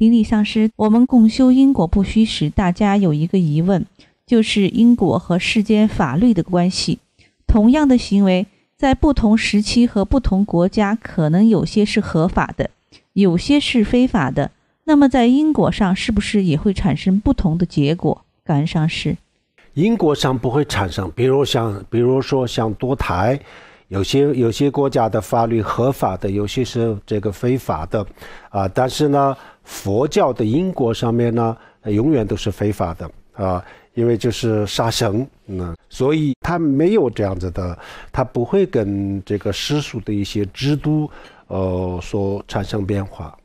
李理上师，我们共修因果不虚时，大家有一个疑问，就是因果和世间法律的关系。同样的行为，在不同时期和不同国家，可能有些是合法的，有些是非法的。那么在因果上，是不是也会产生不同的结果？感恩上师，因果上不会产生。比如像，比如说像夺台。有些有些国家的法律合法的，有些是这个非法的，啊，但是呢，佛教的因果上面呢，永远都是非法的啊，因为就是杀生，嗯，所以他没有这样子的，他不会跟这个世俗的一些制度，呃，所产生变化。